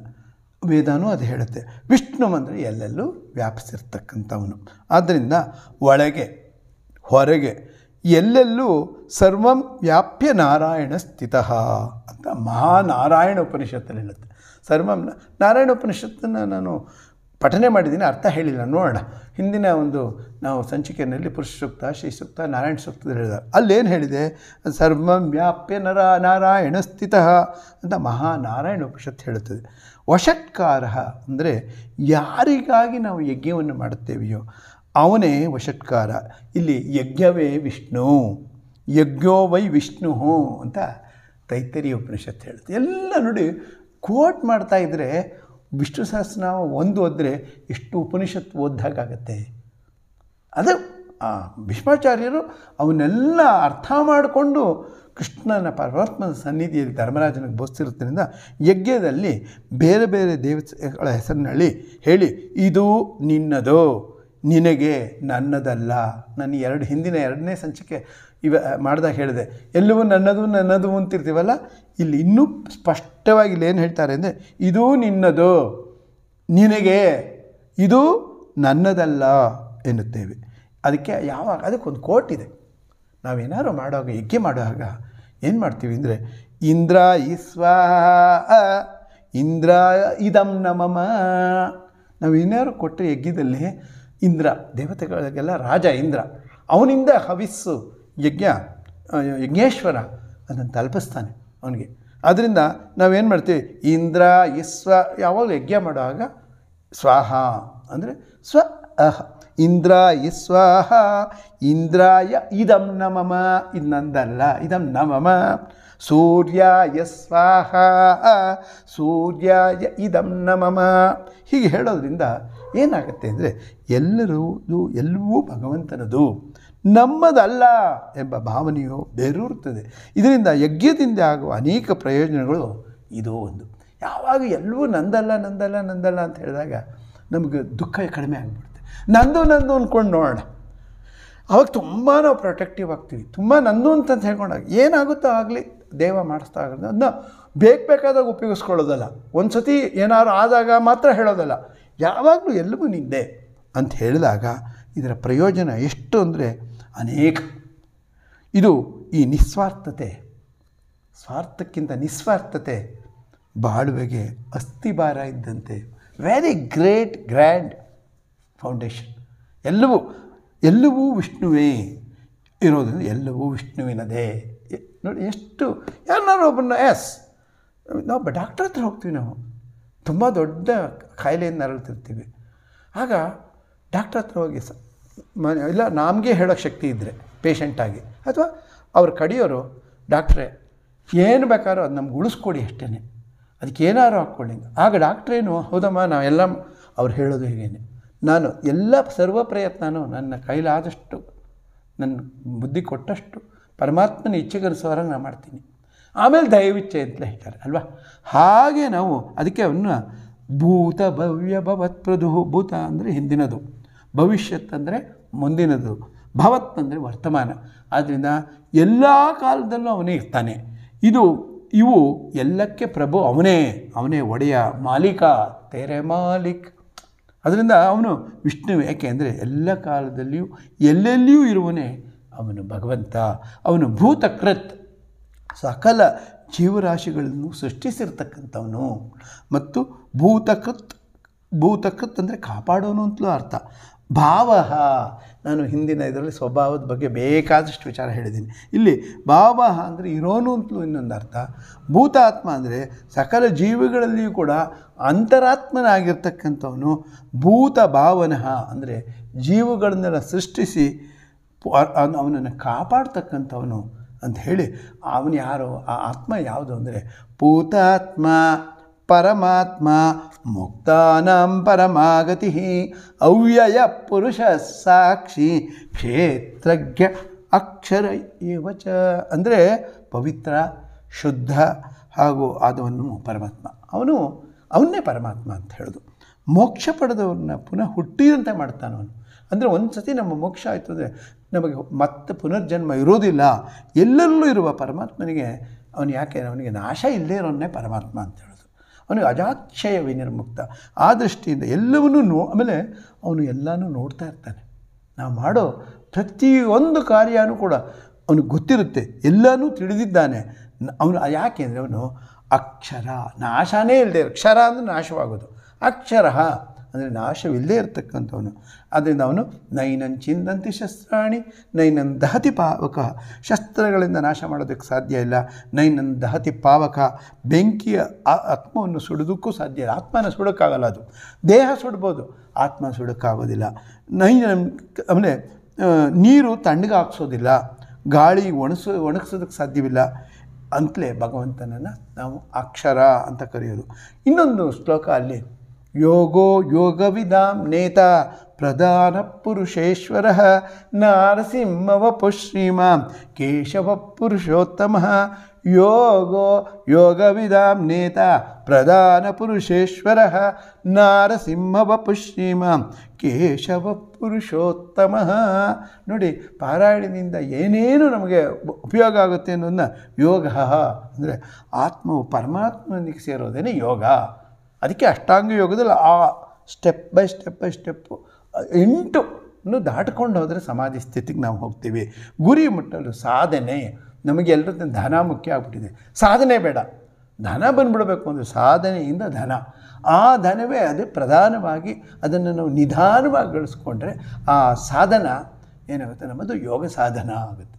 ವೇದಾನು ಅದು ಹೇಳುತ್ತೆ ವಿಷ್ಣು ಅಂದರೆ ಎಲ್ಲೆಲ್ಲೂ ವ್ಯಾಪಿಸಿರ್ತಕ್ಕಂಥವನು ಆದ್ದರಿಂದ ಒಳಗೆ ಹೊರಗೆ ಎಲ್ಲೆಲ್ಲೂ ಸರ್ವಂ ವ್ಯಾಪ್ಯ ನಾರಾಯಣ ಸ್ಥಿತ ಅಂತ ಮಹಾನಾರಾಯಣ ಉಪನಿಷತ್ತಲ್ಲಿ ಹೇಳುತ್ತೆ ಸರ್ವಂ ನಾರಾಯಣ ಉಪನಿಷತ್ತನ್ನು ನಾನು ಪಠನೆ ಮಾಡಿದ್ದೀನಿ ಅರ್ಥ ಹೇಳಿಲ್ಲ ನೋಡೋಣ ಹಿಂದಿನ ಒಂದು ನಾವು ಸಂಚಿಕೆಯಲ್ಲಿ ಪುರುಷ ಸೂಕ್ತ ಶ್ರೀ ಸೂಕ್ತ ನಾರಾಯಣ ಸೂಕ್ತ ಹೇಳಿದ ಅಲ್ಲೇನು ಹೇಳಿದೆ ಸರ್ವಂ ವ್ಯಾಪ್ಯ ನರ ನಾರಾಯಣ ಸ್ಥಿತಃ ಅಂತ ಮಹಾ ನಾರಾಯಣ ಹೇಳುತ್ತದೆ ವಶತ್ಕಾರ ಅಂದರೆ ಯಾರಿಗಾಗಿ ನಾವು ಯಜ್ಞವನ್ನು ಮಾಡುತ್ತೇವೆಯೋ ಅವನೇ ವಶತ್ಕಾರ ಇಲ್ಲಿ ಯಜ್ಞವೇ ವಿಷ್ಣು ಯಜ್ಞೋ ವೈ ವಿಷ್ಣು ಅಂತ ತೈತರಿ ಉಪನಿಷತ್ತು ಹೇಳುತ್ತೆ ಎಲ್ಲ ನೋಡಿ ಕೋಟ್ ಮಾಡ್ತಾ ಇದ್ದರೆ ವಿಷ್ಣು ಸಹಸ್ರನಾಮ ಒಂದು ಅಂದರೆ ಎಷ್ಟು ಉಪನಿಷತ್ ಓದ್ದಾಗತ್ತೆ ಅದು ಆ ಭೀಷ್ಮಾಚಾರ್ಯರು ಅವನ್ನೆಲ್ಲ ಅರ್ಥ ಮಾಡಿಕೊಂಡು ಕೃಷ್ಣನ ಪರಮಾತ್ಮನ ಸನ್ನಿಧಿಯಲ್ಲಿ ಧರ್ಮರಾಜನಿಗೆ ಬೋಧಿಸಿರೋದ್ರಿಂದ ಯಜ್ಞದಲ್ಲಿ ಬೇರೆ ಬೇರೆ ದೇವತೆಗಳ ಹೆಸರಿನಲ್ಲಿ ಹೇಳಿ ಇದು ನಿನ್ನದು ನಿನಗೆ ನನ್ನದಲ್ಲ ನನ್ನ ಎರಡು ಹಿಂದಿನ ಎರಡನೇ ಸಂಚಿಕೆ ಇವ ಮಾಡಿದಾಗ ಹೇಳಿದೆ ಎಲ್ಲವೂ ನನ್ನದು ನನ್ನದು ಅಂತಿರ್ತೀವಲ್ಲ ಇಲ್ಲಿ ಇನ್ನೂ ಸ್ಪಷ್ಟವಾಗಿ ಇಲ್ಲಿ ಏನು ಹೇಳ್ತಾರೆ ಅಂದರೆ ಇದು ನಿನ್ನದು ನಿನಗೆ ಇದು ನನ್ನದಲ್ಲ ಎನ್ನುತ್ತೇವೆ ಅದಕ್ಕೆ ಯಾವಾಗ ಅದಕ್ಕೊಂದು ಕೋರ್ಟ್ ಇದೆ ನಾವೇನಾದ್ರು ಮಾಡುವಾಗ ಯಜ್ಞೆ ಮಾಡುವಾಗ ಏನು ಮಾಡ್ತೀವಿ ಅಂದರೆ ಇಂದ್ರ ಇಸ್ವಾ ಇಂದ್ರ ಇದಂ ನಮಮ ನಾವೇನಾದ್ರು ಕೊಟ್ಟರೆ ಯಜ್ಞದಲ್ಲಿ ಇಂದ್ರ ದೇವತೆಗಳಿಗೆಲ್ಲ ರಾಜ ಇಂದ್ರ ಅವನಿಂದ ಹವಿಸ್ಸು ಯಜ್ಞ ಯಜ್ಞೇಶ್ವರ ಅದನ್ನು ತಲುಪಿಸ್ತಾನೆ ಅವನಿಗೆ ಆದ್ದರಿಂದ ನಾವೇನು ಮಾಡ್ತೀವಿ ಇಂದ್ರ ಇಸ್ವ ಯಾವಾಗ ಯಜ್ಞ ಮಾಡುವಾಗ ಸ್ವಾಹ ಅಂದರೆ ಸ್ವ ಅಹ ಇಂದ್ರ ಇಸ್ವಾಹ ಇಂದ್ರಾಯ ಇದಂ ನಮಮ ಇದು ನಂದಲ್ಲ ಇದಂ ನಮಮ ಸೂರ್ಯ ಯಸ್ವಾಹ ಸೂರ್ಯಾಯ ಇದಂ ನಮಮ ಹೀಗೆ ಹೇಳೋದ್ರಿಂದ ಏನಾಗುತ್ತೆ ಅಂದರೆ ಎಲ್ಲರೂ ಎಲ್ಲವೂ ಭಗವಂತನದು ನಮ್ಮದಲ್ಲ ಎಂಬ ಭಾವನೆಯು ಬೇರೂರುತ್ತದೆ ಇದರಿಂದ ಯಜ್ಞದಿಂದ ಆಗುವ ಅನೇಕ ಪ್ರಯೋಜನಗಳು ಇದು ಒಂದು ಯಾವಾಗ ಎಲ್ಲವೂ ನಂದಲ್ಲ ನಂದಲ್ಲ ನಂದಲ್ಲ ಅಂತ ಹೇಳಿದಾಗ ನಮಗೆ ದುಃಖ ಕಡಿಮೆ ಆಗಿಬಿಡುತ್ತೆ ನಂದು ನಂದು ಅಂದ್ಕೊಂಡು ನೋಡೋಣ ಅವಾಗ ತುಂಬ ನಾವು ಪ್ರೊಟೆಕ್ಟಿವ್ ಆಗ್ತೀವಿ ತುಂಬ ನಂದು ಅಂತಂತ ಹೇಳ್ಕೊಂಡಾಗ ಏನಾಗುತ್ತೋ ಆಗಲಿ ದೇವ ಮಾಡಿಸ್ತಾ ಆಗುತ್ತೆ ಅದನ್ನ ಬೇಕು ಬೇಕಾದಾಗ ಉಪಯೋಗಿಸ್ಕೊಳ್ಳೋದಲ್ಲ ಒಂದು ಸತಿ ಏನಾದ್ರು ಆದಾಗ ಮಾತ್ರ ಹೇಳೋದಲ್ಲ ಯಾವಾಗಲೂ ಎಲ್ಲವೂ ನಿಂದೆ ಅಂತ ಹೇಳಿದಾಗ ಇದರ ಪ್ರಯೋಜನ ಎಷ್ಟು ಅಂದರೆ ಅನೇಕ ಇದು ಈ ನಿಸ್ವಾರ್ಥತೆ ಸ್ವಾರ್ಥಕ್ಕಿಂತ ನಿಸ್ವಾರ್ಥತೆ ಬಾಳುವೆಗೆ ಅಸ್ಥಿಭಾರ ಇದ್ದಂತೆ ವೆರಿ ಗ್ರೇಟ್ ಗ್ರ್ಯಾಂಡ್ ಫೌಂಡೇಶನ್ ಎಲ್ಲವೂ ಎಲ್ಲವೂ ವಿಷ್ಣುವೇ ಇರೋದ್ರಿಂದ ಎಲ್ಲವೂ ವಿಷ್ಣುವಿನದೇ ನೋಡಿ ಎಷ್ಟು ಯಾರು ಒಬ್ಬನ ಎಸ್ ನಾವು ಒಬ್ಬ ಡಾಕ್ಟರ್ ಹತ್ರ ಹೋಗ್ತೀವಿ ನಾವು ತುಂಬ ದೊಡ್ಡ ಖಾಯಿಲೆಯನ್ನು ಅರಳುತ್ತಿರ್ತೀವಿ ಆಗ ಡಾಕ್ಟ್ರ್ ಹತ್ರ ಹೋಗಿ ಸ ಮನೆ ಇಲ್ಲ ನಮಗೆ ಹೇಳೋಕ್ಕೆ ಶಕ್ತಿ ಇದ್ದರೆ ಪೇಷಂಟಾಗಿ ಅಥವಾ ಅವ್ರು ಕಡಿಯೋರು ಡಾಕ್ಟ್ರೇ ಏನು ಬೇಕಾದ್ರೂ ಅದು ನಮ್ಗೆ ಉಳಿಸ್ಕೊಡಿ ಅಷ್ಟೇ ಅದಕ್ಕೆ ಏನಾದ್ರು ಹಾಕ್ಕೊಳ್ಳಿ ಆಗ ಡಾಕ್ಟ್ರೇನು ಹೌದಮ್ಮ ನಾವೆಲ್ಲ ಅವ್ರು ಹೇಳೋದು ಹೇಗೇನೆ ನಾನು ಎಲ್ಲ ಸರ್ವ ಪ್ರಯತ್ನನೂ ನನ್ನ ಕೈಲಾದಷ್ಟು ನನ್ನ ಬುದ್ಧಿ ಕೊಟ್ಟಷ್ಟು ಪರಮಾತ್ಮನ ಇಚ್ಛೆಗನುಸಾರ ನಾನು ಮಾಡ್ತೀನಿ ಆಮೇಲೆ ದಯವಿಚ್ಛೆ ಅಂತ ಹೇಳ್ತಾರೆ ಅಲ್ವಾ ಹಾಗೆ ನಾವು ಅದಕ್ಕೆ ಅವನ್ನ ಭೂತ ಭವ್ಯ ಭವತ್ಪ್ರದು ಭೂತ ಅಂದರೆ ಹಿಂದಿನದು ಭವಿಷ್ಯತ್ ಅಂದರೆ ಮುಂದಿನದು ಭವತ್ ಅಂದರೆ ವರ್ತಮಾನ ಆದ್ದರಿಂದ ಎಲ್ಲ ಕಾಲದಲ್ಲೂ ಅವನೇ ಇರ್ತಾನೆ ಇದು ಇವು ಎಲ್ಲಕ್ಕೆ ಪ್ರಭು ಅವನೇ ಅವನೇ ಒಡೆಯ ಮಾಲೀಕ ತೆರೆ ಮಾಲೀಕ್ ಅದರಿಂದ ಅವನು ವಿಷ್ಣು ಯಾಕೆ ಅಂದರೆ ಎಲ್ಲ ಕಾಲದಲ್ಲಿಯೂ ಎಲ್ಲೆಲ್ಲಿಯೂ ಇರುವನೇ ಅವನು ಭಗವಂತ ಅವನು ಭೂತಕೃತ್ ಸಕಲ ಜೀವರಾಶಿಗಳನ್ನು ಸೃಷ್ಟಿಸಿರ್ತಕ್ಕಂಥವನು ಮತ್ತು ಭೂತಕೃತ್ ಭೂತಕೃತ್ ಅಂದರೆ ಕಾಪಾಡೋನು ಅಂತಲೂ ಅರ್ಥ ಭಾವ ನಾನು ಹಿಂದಿನ ಇದರಲ್ಲಿ ಸ್ವಭಾವದ ಬಗ್ಗೆ ಬೇಕಾದಷ್ಟು ವಿಚಾರ ಹೇಳಿದ್ದೀನಿ ಇಲ್ಲಿ ಭಾವ ಅಂದರೆ ಇರೋನು ಅಂತಲೂ ಇನ್ನೊಂದು ಅರ್ಥ ಭೂತಾತ್ಮ ಅಂದರೆ ಸಕಲ ಜೀವಿಗಳಲ್ಲಿಯೂ ಕೂಡ ಅಂತರಾತ್ಮನಾಗಿರ್ತಕ್ಕಂಥವನು ಭೂತ ಭಾವನಃ ಅಂದರೆ ಜೀವಗಳನ್ನೆಲ್ಲ ಸೃಷ್ಟಿಸಿ ಅವನನ್ನು ಕಾಪಾಡ್ತಕ್ಕಂಥವನು ಅಂತ ಹೇಳಿ ಅವನು ಯಾರು ಆ ಆತ್ಮ ಯಾವುದು ಅಂದರೆ ಭೂತಾತ್ಮ ಪರಮಾತ್ಮ ಮುಕ್ತಾನಾಂ ಪರಮಾಗತಿ ಅವ್ಯಯ ಪುರುಷ ಸಾಕ್ಷಿ ಕ್ಷೇತ್ರಜ್ಞ ಅಕ್ಷರ ಏವಚ ಅಂದರೆ ಪವಿತ್ರ ಶುದ್ಧ ಹಾಗೂ ಆದವನು ಪರಮಾತ್ಮ ಅವನು ಅವನ್ನೇ ಪರಮಾತ್ಮ ಅಂತ ಹೇಳೋದು ಮೋಕ್ಷ ಪಡೆದವ್ರನ್ನ ಪುನಃ ಹುಟ್ಟಿದಂತೆ ಮಾಡ್ತಾನೆ ಅವನು ಅಂದರೆ ಒಂದು ಸತಿ ನಮ್ಮ ಮೋಕ್ಷ ಆಯಿತು ಅಂದರೆ ನಮಗೆ ಮತ್ತೆ ಪುನರ್ಜನ್ಮ ಇರೋದಿಲ್ಲ ಎಲ್ಲರಲ್ಲೂ ಇರುವ ಪರಮಾತ್ಮನಿಗೆ ಅವನು ಯಾಕೆ ಅವನಿಗೆ ನಾಶ ಇಲ್ಲದೇ ಇರೋನ್ನೇ ಪರಮಾತ್ಮ ಅಂತ ಹೇಳೋದು ಅವನು ಅಜಾಕ್ಷಯ ವಿನಿರ್ಮುಕ್ತ ಆ ದೃಷ್ಟಿಯಿಂದ ಎಲ್ಲವನ್ನೂ ನೋ ಆಮೇಲೆ ಅವನು ಎಲ್ಲನೂ ನೋಡ್ತಾ ಇರ್ತಾನೆ ನಾವು ಮಾಡೋ ಪ್ರತಿಯೊಂದು ಕಾರ್ಯನೂ ಕೂಡ ಅವನಿಗೆ ಗೊತ್ತಿರುತ್ತೆ ಎಲ್ಲನೂ ತಿಳಿದಿದ್ದಾನೆ ಅವನು ಯಾಕೆ ಅಂದರೆ ಅವನು ಅಕ್ಷರ ನಾಶನೇ ಇಲ್ಲದೆ ಅಕ್ಷರ ಅಂದರೆ ನಾಶವಾಗೋದು ಅಕ್ಷರ ಅಂದರೆ ನಾಶವಿಲ್ಲದೆ ಇರತಕ್ಕಂಥವನು ಆದ್ದರಿಂದ ಅವನು ನೈನನ್ ಚಿಂದಂತಿ ಶಸ್ತ್ರಾಣಿ ನೈನನ್ ದಹತಿ ಪಾವಕ ಶಸ್ತ್ರಗಳಿಂದ ನಾಶ ಮಾಡೋದಕ್ಕೆ ಸಾಧ್ಯ ಇಲ್ಲ ನೈನನ್ ದಹತಿ ಪಾವಕ ಬೆಂಕಿಯ ಆತ್ಮವನ್ನು ಸುಡೋದಕ್ಕೂ ಸಾಧ್ಯ ಇಲ್ಲ ಆತ್ಮನ ಸುಡೋಕ್ಕಾಗಲ್ಲ ಅದು ದೇಹ ಸುಡ್ಬೋದು ಆತ್ಮ ಸುಡೋಕ್ಕಾಗೋದಿಲ್ಲ ನೈನ ಅಂದರೆ ನೀರು ತಣ್ಣಗೆ ಹಾಕ್ಸೋದಿಲ್ಲ ಗಾಳಿ ಒಣಸ ಒಣಗಿಸೋದಕ್ಕೆ ಸಾಧ್ಯವಿಲ್ಲ ಅಂತಲೇ ಭಗವಂತನನ್ನು ನಾವು ಅಕ್ಷರ ಅಂತ ಕರೆಯೋದು ಇನ್ನೊಂದು ಶ್ಲೋಕ ಅಲ್ಲಿ ಯೋಗೋ ಯೋಗವಿದಾಂ ನೇತ ಪ್ರಧಾನ ಪುರುಷೇಶ್ವರ ನಾರಸಿಂಹವಪು ಕೇಶವ ಪುರುಷೋತ್ತಮ ಯೋಗೋ ಯೋಗವಿದಾಂ ನೇತ ಪ್ರಧಾನ ಪುರುಷೇಶ್ವರ ನಾರಸಿಂಹವ ಕೇಶವ ಪುರುಷೋತ್ತಮ ನೋಡಿ ಪಾರಾಯಣದಿಂದ ಏನೇನು ನಮಗೆ ಉಪಯೋಗ ಆಗುತ್ತೆ ಅನ್ನೋದನ್ನ ಯೋಗ ಅಂದರೆ ಆತ್ಮವು ಪರಮಾತ್ಮನಿಗೆ ಸೇರೋದೇನೆ ಯೋಗ ಅದಕ್ಕೆ ಅಷ್ಟಾಂಗ ಯೋಗದಲ್ಲಿ ಆ step by step by step ಎಂಟು ದಾಟ್ಕೊಂಡು ಹೋದರೆ ಸಮಾಧಿ ಸ್ಥಿತಿಗೆ ನಾವು ಹೋಗ್ತೀವಿ ಗುರಿ ಮುಟ್ಟಲು ಸಾಧನೆ ಎಲ್ಲರದ್ದು ಧನ ಮುಖ್ಯ ಆಗ್ಬಿಟ್ಟಿದೆ ಸಾಧನೆ ಬೇಡ ಧನ ಬಂದ್ಬಿಡಬೇಕು ಅಂದರೆ ಸಾಧನೆಯಿಂದ ಧನ ಆ ಧನವೇ ಅದು ಪ್ರಧಾನವಾಗಿ ಅದನ್ನು ನಾವು ನಿಧಾನವಾಗಿ ಗಳಿಸ್ಕೊಂಡ್ರೆ ಆ ಸಾಧನ ಏನಾಗುತ್ತೆ ನಮ್ಮದು ಯೋಗ ಸಾಧನ ಆಗುತ್ತೆ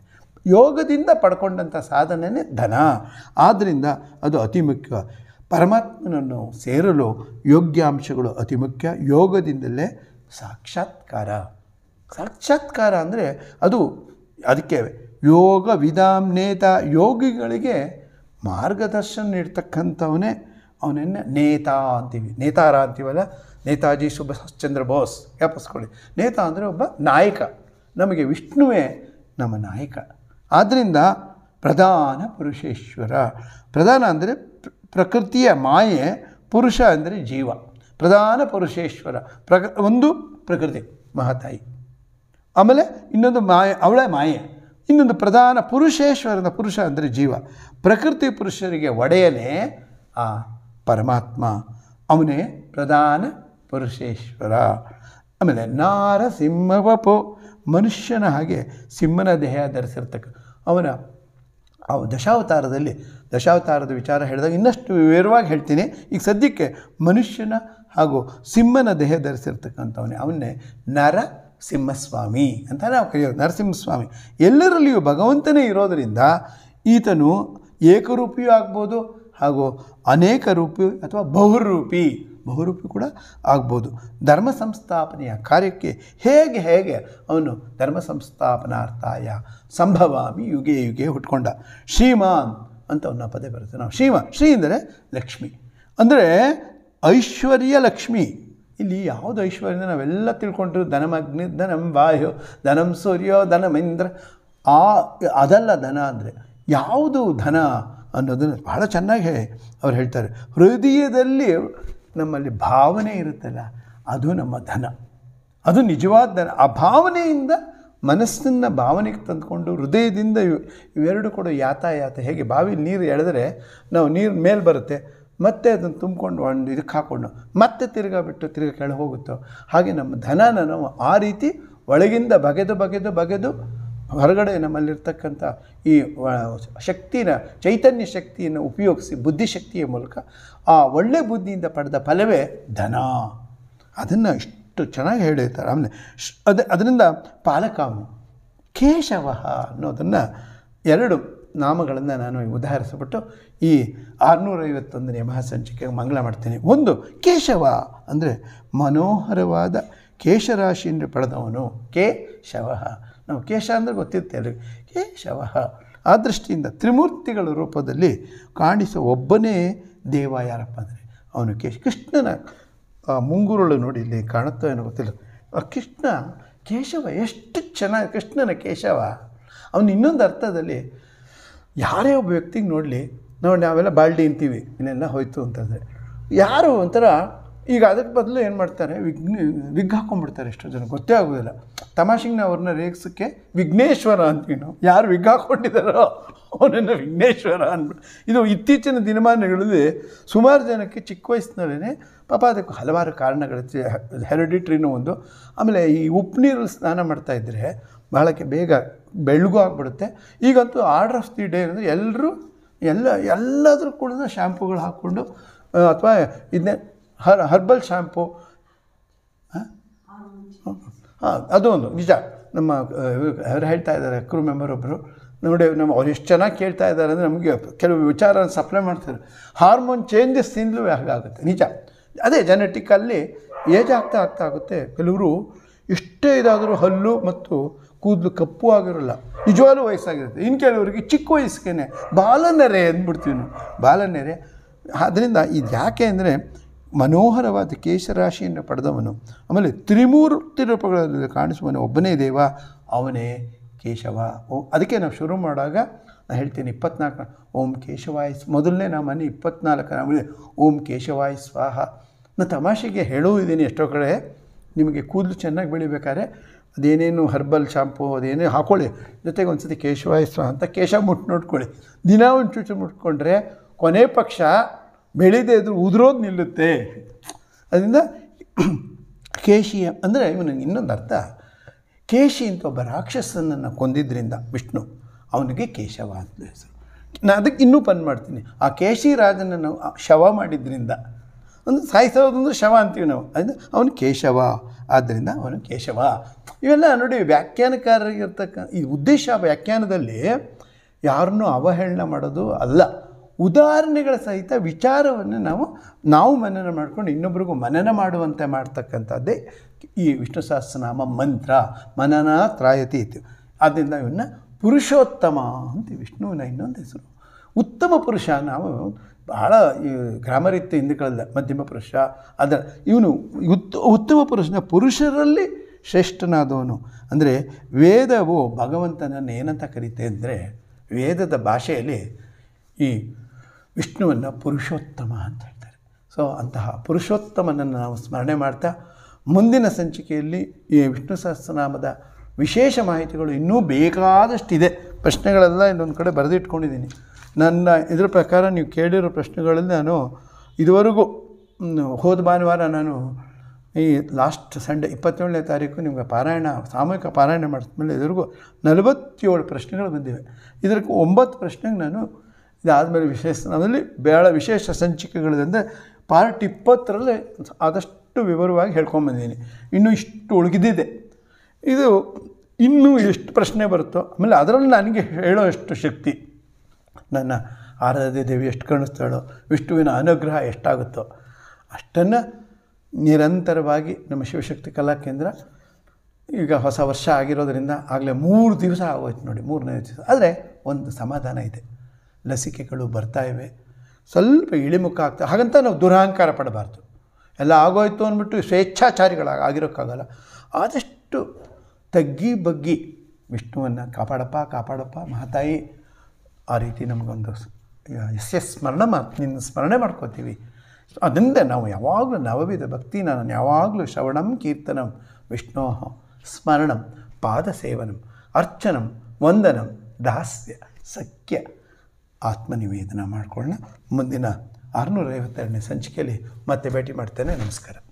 ಯೋಗದಿಂದ ಪಡ್ಕೊಂಡಂಥ ಸಾಧನೆಯೇ ಧನ ಆದ್ದರಿಂದ ಅದು ಅತಿ ಮುಖ್ಯ ಪರಮಾತ್ಮನನ್ನು ಸೇರಲು ಯೋಗ್ಯಾಂಶಗಳು ಅತಿ ಮುಖ್ಯ ಯೋಗದಿಂದಲೇ ಸಾಕ್ಷಾತ್ಕಾರ ಸಾಕ್ಷಾತ್ಕಾರ ಅಂದರೆ ಅದು ಅದಕ್ಕೆ ಯೋಗ ನೇತ ಯೋಗಿಗಳಿಗೆ ಮಾರ್ಗದರ್ಶನ ನೀಡ್ತಕ್ಕಂಥವನೇ ಅವನನ್ನು ನೇತಾ ಅಂತೀವಿ ನೇತಾರ ಅಂತೀವಲ್ಲ ನೇತಾಜಿ ಚಂದ್ರ ಬೋಸ್ ವ್ಯಾಪಿಸ್ಕೊಳ್ಳಿ ನೇತಾ ಅಂದರೆ ಒಬ್ಬ ನಾಯಕ ನಮಗೆ ವಿಷ್ಣುವೇ ನಮ್ಮ ನಾಯಕ ಆದ್ದರಿಂದ ಪ್ರಧಾನ ಪುರುಷೇಶ್ವರ ಪ್ರಧಾನ ಅಂದರೆ ಪ್ರಕೃತಿಯ ಮಾಯೆ ಪುರುಷ ಅಂದರೆ ಜೀವ ಪ್ರಧಾನ ಪುರುಷೇಶ್ವರ ಪ್ರಕ ಒಂದು ಪ್ರಕೃತಿ ಮಹಾತಾಯಿ ಆಮೇಲೆ ಇನ್ನೊಂದು ಮಾಯೆ ಅವಳೇ ಮಾಯೆ ಇನ್ನೊಂದು ಪ್ರಧಾನ ಪುರುಷೇಶ್ವರನ ಪುರುಷ ಅಂದರೆ ಜೀವ ಪ್ರಕೃತಿ ಪುರುಷರಿಗೆ ಒಡೆಯಲೇ ಆ ಪರಮಾತ್ಮ ಅವನೇ ಪ್ರಧಾನ ಪುರುಷೇಶ್ವರ ಆಮೇಲೆ ನಾರಸಿಂಹವಪೋ ಮನುಷ್ಯನ ಹಾಗೆ ಸಿಂಹನ ದೇಹ ಧರಿಸಿರ್ತಕ್ಕ ಅವನ ಆ ದಶಾವತಾರದಲ್ಲಿ ದಶಾವತಾರದ ವಿಚಾರ ಹೇಳಿದಾಗ ಇನ್ನಷ್ಟು ವಿವರವಾಗಿ ಹೇಳ್ತೀನಿ ಈಗ ಸದ್ಯಕ್ಕೆ ಮನುಷ್ಯನ ಹಾಗೂ ಸಿಂಹನ ದೇಹ ಧರಿಸಿರ್ತಕ್ಕಂಥವನೇ ಅವನ್ನೇ ನರ ಸಿಂಹಸ್ವಾಮಿ ಅಂತ ನಾವು ಕರೆಯೋದು ನರಸಿಂಹಸ್ವಾಮಿ ಎಲ್ಲರಲ್ಲಿಯೂ ಭಗವಂತನೇ ಇರೋದರಿಂದ ಈತನು ಏಕರೂಪಿಯೂ ಆಗ್ಬೋದು ಹಾಗೂ ಅನೇಕ ರೂಪಿ ಅಥವಾ ಬಹುರೂಪಿ ಬಹುರೂಪಿ ಕೂಡ ಆಗ್ಬೋದು ಧರ್ಮ ಸಂಸ್ಥಾಪನೆಯ ಕಾರ್ಯಕ್ಕೆ ಹೇಗೆ ಹೇಗೆ ಅವನು ಧರ್ಮ ಸಂಸ್ಥಾಪನಾರ್ಥಾಯ ಸಂಭವಾಮಿ ಯುಗೆ ಯುಗೆ ಹುಟ್ಕೊಂಡ ಶ್ರೀಮಾನ್ ಅಂತ ಅವನ ಪದೇ ಬರುತ್ತೆ ನಾವು ಶ್ರೀಮ ಶ್ರೀ ಅಂದರೆ ಲಕ್ಷ್ಮಿ ಅಂದರೆ ಐಶ್ವರ್ಯ ಲಕ್ಷ್ಮಿ ಇಲ್ಲಿ ಯಾವುದು ಐಶ್ವರ್ಯ ನಾವೆಲ್ಲ ತಿಳ್ಕೊಂಡ್ರು ಧನಮಗ್ನಿ ಧನಂ ವಾಯು ಧನಂ ಸೂರ್ಯೋ ಇಂದ್ರ ಆ ಅದಲ್ಲ ಧನ ಅಂದರೆ ಯಾವುದು ಧನ ಅನ್ನೋದನ್ನು ಬಹಳ ಚೆನ್ನಾಗಿ ಅವ್ರು ಹೇಳ್ತಾರೆ ಹೃದಯದಲ್ಲಿ ನಮ್ಮಲ್ಲಿ ಭಾವನೆ ಇರುತ್ತಲ್ಲ ಅದು ನಮ್ಮ ಧನ ಅದು ನಿಜವಾದ ಧನ ಆ ಭಾವನೆಯಿಂದ ಮನಸ್ಸನ್ನು ಭಾವನೆಗೆ ತಂದುಕೊಂಡು ಹೃದಯದಿಂದ ಇವೆರಡು ಕೂಡ ಯಾತಾಯಾತ ಹೇಗೆ ಬಾವಿಲಿ ನೀರು ಎಳೆದರೆ ನಾವು ನೀರು ಮೇಲೆ ಬರುತ್ತೆ ಮತ್ತೆ ಅದನ್ನು ತುಂಬಿಕೊಂಡು ಒಂದು ಇದಕ್ಕೆ ಹಾಕ್ಕೊಂಡು ಮತ್ತೆ ತಿರ್ಗಾ ಬಿಟ್ಟು ತಿರ್ಗಾ ಕೆಳಗೆ ಹೋಗುತ್ತೋ ಹಾಗೆ ನಮ್ಮ ಧನನ ನಾವು ಆ ರೀತಿ ಒಳಗಿಂದ ಬಗೆದು ಬಗೆದು ಬಗೆದು ಹೊರಗಡೆ ನಮ್ಮಲ್ಲಿರ್ತಕ್ಕಂಥ ಈ ಶಕ್ತಿನ ಚೈತನ್ಯ ಶಕ್ತಿಯನ್ನು ಉಪಯೋಗಿಸಿ ಬುದ್ಧಿಶಕ್ತಿಯ ಮೂಲಕ ಆ ಒಳ್ಳೆ ಬುದ್ಧಿಯಿಂದ ಪಡೆದ ಫಲವೇ ಧನ ಅದನ್ನು ಇಷ್ಟು ಚೆನ್ನಾಗಿ ಹೇಳಿರ್ತಾರೆ ಆಮೇಲೆ ಅದ ಅದರಿಂದ ಪಾಲಕಾಮು ಕೇಶವ ಅನ್ನೋದನ್ನು ಎರಡು ನಾಮಗಳನ್ನು ನಾನು ಉದಾಹರಿಸಿಬಿಟ್ಟು ಈ ಆರುನೂರೈವತ್ತೊಂದನೇ ಮಹಾಸಂಚಿಕೆ ಮಂಗಳ ಮಾಡ್ತೀನಿ ಒಂದು ಕೇಶವ ಅಂದರೆ ಮನೋಹರವಾದ ಕೇಶರಾಶಿಯಿಂದ ಪಡೆದವನು ಕೇಶವ ನಾವು ಕೇಶ ಅಂದರೆ ಗೊತ್ತಿರುತ್ತೆ ಅಲ್ಲಿ ಕೇಶವ ಆ ದೃಷ್ಟಿಯಿಂದ ತ್ರಿಮೂರ್ತಿಗಳ ರೂಪದಲ್ಲಿ ಕಾಣಿಸೋ ಒಬ್ಬನೇ ದೇವ ಯಾರಪ್ಪ ಅಂದರೆ ಅವನು ಕೇಶ ಕೃಷ್ಣನ ಮುಂಗುರುಳು ನೋಡಿ ಇಲ್ಲಿ ಕಾಣುತ್ತೋ ಏನೋ ಗೊತ್ತಿಲ್ಲ ಕೃಷ್ಣ ಕೇಶವ ಎಷ್ಟು ಚೆನ್ನಾಗಿ ಕೃಷ್ಣನ ಕೇಶವ ಅವನು ಇನ್ನೊಂದು ಅರ್ಥದಲ್ಲಿ ಯಾರೇ ಒಬ್ಬ ವ್ಯಕ್ತಿಗೆ ನೋಡಲಿ ನೋಡಿ ನಾವೆಲ್ಲ ಬಾಳ್ಡಿ ಅಂತೀವಿ ಇನ್ನೆಲ್ಲ ಹೋಯ್ತು ಅಂತಂದರೆ ಯಾರು ಒಂಥರ ಈಗ ಅದಕ್ಕೆ ಬದಲು ಏನು ಮಾಡ್ತಾರೆ ವಿಘ್ನ ವಿಘ್ ಹಾಕೊಂಡ್ಬಿಡ್ತಾರೆ ಎಷ್ಟೋ ಜನ ಗೊತ್ತೇ ಆಗೋದಿಲ್ಲ ತಮಾಷೆಗೆ ಅವ್ರನ್ನ ರೇಗಿಸೋಕ್ಕೆ ವಿಘ್ನೇಶ್ವರ ಅಂತೀವಿ ನಾವು ಯಾರು ವಿಗ್ ಹಾಕ್ಕೊಂಡಿದ್ದಾರೋ ಅವನನ್ನು ವಿಘ್ನೇಶ್ವರ ಅಂದ್ಬಿಟ್ಟು ಇದು ಇತ್ತೀಚಿನ ದಿನಮಾನಗಳಲ್ಲಿ ಸುಮಾರು ಜನಕ್ಕೆ ಚಿಕ್ಕ ವಯಸ್ಸಿನಲ್ಲೇ ಪಾಪ ಅದಕ್ಕೆ ಹಲವಾರು ಕಾರಣಗಳಿದೆ ಹೆರಿಡಿಟ್ರಿನೂ ಒಂದು ಆಮೇಲೆ ಈ ಉಪ್ಪು ನೀರಲ್ಲಿ ಸ್ನಾನ ಮಾಡ್ತಾಯಿದ್ರೆ ಬಹಳಕ್ಕೆ ಬೇಗ ಬೆಳಗು ಆಗಿಬಿಡುತ್ತೆ ಈಗಂತೂ ಆರ್ಡರ್ ಆಫ್ ದಿ ಡೇ ಅಂದರೆ ಎಲ್ಲರೂ ಎಲ್ಲ ಎಲ್ಲಾದರೂ ಕೂಡ ಶ್ಯಾಂಪುಗಳು ಹಾಕ್ಕೊಂಡು ಅಥವಾ ಇದನ್ನೇ ಹರ್ ಹರ್ಬಲ್ ಶ್ಯಾಂಪು ಹಾಂ ಅದೊಂದು ನಿಜ ನಮ್ಮ ಅವರು ಹೇಳ್ತಾ ಇದ್ದಾರೆ ಕ್ರೂ ಮೆಂಬರ್ ಒಬ್ಬರು ನೋಡಿ ನಮ್ಮ ಅವ್ರು ಎಷ್ಟು ಚೆನ್ನಾಗಿ ಕೇಳ್ತಾ ಇದ್ದಾರೆ ಅಂದರೆ ನಮಗೆ ಕೆಲವು ವಿಚಾರ ಸಪ್ಲೈ ಮಾಡ್ತಾರೆ ಹಾರ್ಮೋನ್ ಚೇಂಜಸ್ ತಿಂದಲು ಹಾಗಾಗುತ್ತೆ ನಿಜ ಅದೇ ಜೆನೆಟಿಕಲ್ಲಿ ಏಜ್ ಆಗ್ತಾ ಆಗ್ತಾ ಆಗುತ್ತೆ ಕೆಲವರು ಎಷ್ಟೇ ಇದಾದರೂ ಹಲ್ಲು ಮತ್ತು ಕೂದಲು ಕಪ್ಪು ಆಗಿರೋಲ್ಲ ನಿಜವಾಗ್ಲೂ ವಯಸ್ಸಾಗಿರುತ್ತೆ ಇನ್ನು ಕೆಲವರಿಗೆ ಚಿಕ್ಕ ವಯಸ್ಸಿಗೆ ಬಾಲನೆರೆ ಅಂದ್ಬಿಡ್ತೀವಿ ನಾವು ಬಾಲನೆರೆ ಆದ್ದರಿಂದ ಇದು ಯಾಕೆ ಅಂದರೆ ಮನೋಹರವಾದ ಕೇಶರಾಶಿಯನ್ನು ಪಡೆದವನು ಆಮೇಲೆ ತ್ರಿಮೂರ್ತಿ ರೂಪಗಳಲ್ಲಿ ಕಾಣಿಸುವನು ಒಬ್ಬನೇ ದೇವ ಅವನೇ ಕೇಶವ ಓ ಅದಕ್ಕೆ ನಾವು ಶುರು ಮಾಡಾಗ ನಾನು ಹೇಳ್ತೀನಿ ಇಪ್ಪತ್ನಾಲ್ಕು ಓಂ ಕೇಶವಾಯ ಮೊದಲನೇ ನಮ್ಮ ಮನೆ ಇಪ್ಪತ್ನಾಲ್ಕು ನಾವು ಓಂ ಕೇಶವಾಯ ಸ್ವಾಹ ನಾನು ತಮಾಷೆಗೆ ಹೇಳೋ ಇದ್ದೀನಿ ಎಷ್ಟೋ ಕಡೆ ನಿಮಗೆ ಕೂದಲು ಚೆನ್ನಾಗಿ ಬೆಳಿಬೇಕಾದ್ರೆ ಅದೇನೇನು ಹರ್ಬಲ್ ಶಾಂಪು ಅದೇನೇ ಹಾಕೊಳ್ಳಿ ಜೊತೆಗೆ ಒಂದು ಸತಿ ಕೇಶವಾಯ ಸ್ವಾಹ ಅಂತ ಕೇಶ ಮುಟ್ಟು ನೋಡ್ಕೊಳ್ಳಿ ದಿನ ಒಂದು ಚುಚ್ಚು ಮುಟ್ಕೊಂಡ್ರೆ ಕೊನೆ ಪಕ್ಷ ಬೆಳೀದೇ ಇದ್ರೂ ಉದುರೋದು ನಿಲ್ಲುತ್ತೆ ಅದರಿಂದ ಕೇಶಿಯ ಅಂದರೆ ಇವನಿಗೆ ಇನ್ನೊಂದು ಅರ್ಥ ಕೇಶಿ ಅಂತ ಒಬ್ಬ ರಾಕ್ಷಸನನ್ನು ಕೊಂದಿದ್ದರಿಂದ ವಿಷ್ಣು ಅವನಿಗೆ ಕೇಶವ ಅಂತ ಹೆಸರು ನಾನು ಅದಕ್ಕೆ ಇನ್ನೂ ಪನ್ ಮಾಡ್ತೀನಿ ಆ ಕೇಶಿ ರಾಜನನ್ನು ಶವ ಮಾಡಿದ್ರಿಂದ ಒಂದು ಸಾಯಿಸೋದೊಂದು ಶವ ಅಂತೀವಿ ನಾವು ಅದರಿಂದ ಅವನು ಕೇಶವ ಆದ್ದರಿಂದ ಅವನು ಕೇಶವ ಇವೆಲ್ಲ ನೋಡಿ ವ್ಯಾಖ್ಯಾನಕಾರರಿಗಿರ್ತಕ್ಕ ಈ ಉದ್ದೇಶ ವ್ಯಾಖ್ಯಾನದಲ್ಲಿ ಯಾರನ್ನೂ ಅವಹೇಳನ ಮಾಡೋದು ಅಲ್ಲ ಉದಾಹರಣೆಗಳ ಸಹಿತ ವಿಚಾರವನ್ನು ನಾವು ನಾವು ಮನನ ಮಾಡಿಕೊಂಡು ಇನ್ನೊಬ್ರಿಗೂ ಮನನ ಮಾಡುವಂತೆ ಮಾಡ್ತಕ್ಕಂಥದ್ದೇ ಈ ವಿಷ್ಣು ಸಹಸ್ರನಾಮ ಮಂತ್ರ ಮನನ ತ್ರಾಯತಿ ಇತ್ತು ಆದ್ದರಿಂದ ಇವನ್ನ ಪುರುಷೋತ್ತಮ ಅಂತ ವಿಷ್ಣುವಿನ ಇನ್ನೊಂದು ಹೆಸರು ಉತ್ತಮ ಪುರುಷ ನಾವು ಬಹಳ ಈ ಹಿಂದೆ ಕಳೆದ ಮಧ್ಯಮ ಪುರುಷ ಅದರ ಇವನು ಉತ್ ಉತ್ತಮ ಪುರುಷನ ಪುರುಷರಲ್ಲಿ ಶ್ರೇಷ್ಠನಾದವನು ಅಂದರೆ ವೇದವು ಭಗವಂತನನ್ನು ಏನಂತ ಕರೀತೆ ಅಂದರೆ ವೇದದ ಭಾಷೆಯಲ್ಲಿ ಈ ವಿಷ್ಣುವನ್ನು ಪುರುಷೋತ್ತಮ ಅಂತ ಹೇಳ್ತಾರೆ ಸೊ ಅಂತಹ ಪುರುಷೋತ್ತಮನನ್ನು ನಾವು ಸ್ಮರಣೆ ಮಾಡ್ತಾ ಮುಂದಿನ ಸಂಚಿಕೆಯಲ್ಲಿ ಈ ವಿಷ್ಣು ಸಹಸ್ರನಾಮದ ವಿಶೇಷ ಮಾಹಿತಿಗಳು ಇನ್ನೂ ಬೇಕಾದಷ್ಟಿದೆ ಪ್ರಶ್ನೆಗಳೆಲ್ಲ ಇನ್ನೊಂದು ಕಡೆ ಬರೆದಿಟ್ಕೊಂಡಿದ್ದೀನಿ ನನ್ನ ಇದ್ರ ಪ್ರಕಾರ ನೀವು ಕೇಳಿರೋ ಪ್ರಶ್ನೆಗಳಲ್ಲಿ ನಾನು ಇದುವರೆಗೂ ಹೋದ ಭಾನುವಾರ ನಾನು ಈ ಲಾಸ್ಟ್ ಸಂಡೇ ಇಪ್ಪತ್ತೇಳನೇ ತಾರೀಕು ನಿಮಗೆ ಪಾರಾಯಣ ಸಾಮೂಹಿಕ ಪಾರಾಯಣ ಮಾಡಿದ್ಮೇಲೆ ಇದುವರೆಗೂ ನಲವತ್ತೇಳು ಪ್ರಶ್ನೆಗಳು ಬಂದಿವೆ ಇದಕ್ಕೆ ಒಂಬತ್ತು ಪ್ರಶ್ನೆಗೆ ನಾನು ಇದಾದಮೇಲೆ ವಿಶೇಷ ನಮ್ಮಲ್ಲಿ ಭಾಳ ವಿಶೇಷ ಸಂಚಿಕೆಗಳಿದೆ ಪಾರ್ಟ್ ಇಪ್ಪತ್ತರಲ್ಲಿ ಆದಷ್ಟು ವಿವರವಾಗಿ ಹೇಳ್ಕೊಂಬಂದಿದ್ದೀನಿ ಇನ್ನೂ ಇಷ್ಟು ಉಳಿದಿದೆ ಇದು ಇನ್ನೂ ಎಷ್ಟು ಪ್ರಶ್ನೆ ಬರುತ್ತೋ ಆಮೇಲೆ ಅದರಲ್ಲಿ ನನಗೆ ಹೇಳೋ ಎಷ್ಟು ಶಕ್ತಿ ನನ್ನ ಆರಾಧ್ಯ ದೇವಿ ಎಷ್ಟು ಕಾಣಿಸ್ತಾಳೋ ವಿಷ್ಣುವಿನ ಅನುಗ್ರಹ ಎಷ್ಟಾಗುತ್ತೋ ಅಷ್ಟನ್ನು ನಿರಂತರವಾಗಿ ನಮ್ಮ ಶಿವಶಕ್ತಿ ಕೇಂದ್ರ ಈಗ ಹೊಸ ವರ್ಷ ಆಗಿರೋದರಿಂದ ಆಗಲೇ ಮೂರು ದಿವಸ ಆಗೋಯ್ತು ನೋಡಿ ಮೂರನೇ ದಿವಸ ಆದರೆ ಒಂದು ಸಮಾಧಾನ ಇದೆ ಲಸಿಕೆಗಳು ಬರ್ತಾಯಿವೆ ಸ್ವಲ್ಪ ಇಳಿಮುಖ ಆಗ್ತಾ ಹಾಗಂತ ನಾವು ದುರಹಂಕಾರ ಪಡಬಾರ್ದು ಎಲ್ಲ ಆಗೋಯ್ತು ಅಂದ್ಬಿಟ್ಟು ಸ್ವೇಚ್ಛಾಚಾರಿಗಳಾಗ ಆಗಿರೋಕ್ಕಾಗಲ್ಲ ಆದಷ್ಟು ತಗ್ಗಿ ಬಗ್ಗಿ ವಿಷ್ಣುವನ್ನು ಕಾಪಾಡಪ್ಪ ಕಾಪಾಡಪ್ಪ ಮಹಾತಾಯಿ ಆ ರೀತಿ ನಮಗೊಂದು ಎಸ್ ಎಸ್ ಸ್ಮರಣ ಮಾ ನಿನ್ನ ಸ್ಮರಣೆ ಮಾಡ್ಕೋತೀವಿ ಅದರಿಂದ ನಾವು ಯಾವಾಗಲೂ ನವವಿಧ ಭಕ್ತಿ ನಾನು ಯಾವಾಗಲೂ ಶ್ರವಣಂ ಕೀರ್ತನಂ ವಿಷ್ಣೋ ಸ್ಮರಣಂ ಪಾದ ಸೇವನಂ ಅರ್ಚನಂ ವಂದನಂ ದಾಸ್ಯ ಸಖ್ಯ ಆತ್ಮನಿವೇದನ ಮಾಡಿಕೊಳ್ಳೋಣ ಮುಂದಿನ ಐವತ್ತೆರಡನೇ ಸಂಚಿಕೆಯಲ್ಲಿ ಮತ್ತೆ ಭೇಟಿ ಮಾಡ್ತೇನೆ ನಮಸ್ಕಾರ